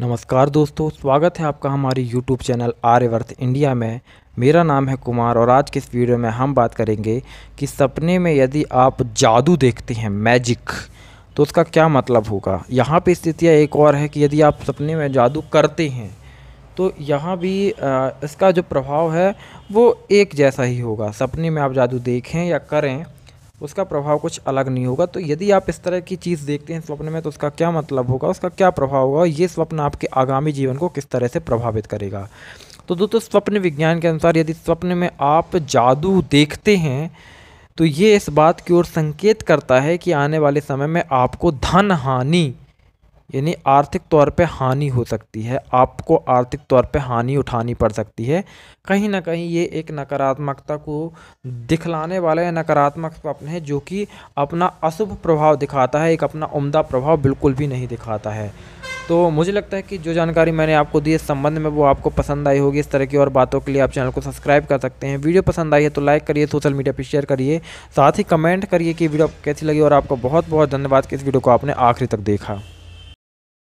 नमस्कार दोस्तों स्वागत है आपका हमारे यूट्यूब चैनल आर्यवर्थ इंडिया में मेरा नाम है कुमार और आज के इस वीडियो में हम बात करेंगे कि सपने में यदि आप जादू देखते हैं मैजिक तो उसका क्या मतलब होगा यहाँ पे स्थितियाँ एक और है कि यदि आप सपने में जादू करते हैं तो यहाँ भी इसका जो प्रभाव है वो एक जैसा ही होगा सपने में आप जादू देखें या करें उसका प्रभाव कुछ अलग नहीं होगा तो यदि आप इस तरह की चीज़ देखते हैं स्वप्न में तो उसका क्या मतलब होगा उसका क्या प्रभाव होगा ये स्वप्न आपके आगामी जीवन को किस तरह से प्रभावित करेगा तो दोस्तों स्वप्न विज्ञान के अनुसार यदि स्वप्न में आप जादू देखते हैं तो ये इस बात की ओर संकेत करता है कि आने वाले समय में आपको धन हानि यानी आर्थिक तौर पे हानि हो सकती है आपको आर्थिक तौर पे हानि उठानी पड़ सकती है कहीं ना कहीं ये एक नकारात्मकता को दिखलाने वाला या नकारात्मक स्वप्न है जो कि अपना अशुभ प्रभाव दिखाता है एक अपना उम्दा प्रभाव बिल्कुल भी नहीं दिखाता है तो मुझे लगता है कि जो जानकारी मैंने आपको दी इस संबंध में वो आपको पसंद आई होगी इस तरह की और बातों के लिए आप चैनल को सब्सक्राइब कर सकते हैं वीडियो पसंद आई है तो लाइक करिए सोशल मीडिया पर शेयर करिए साथ ही कमेंट करिए कि वीडियो कैसी लगी और आपको बहुत बहुत धन्यवाद कि इस वीडियो को आपने आखिरी तक देखा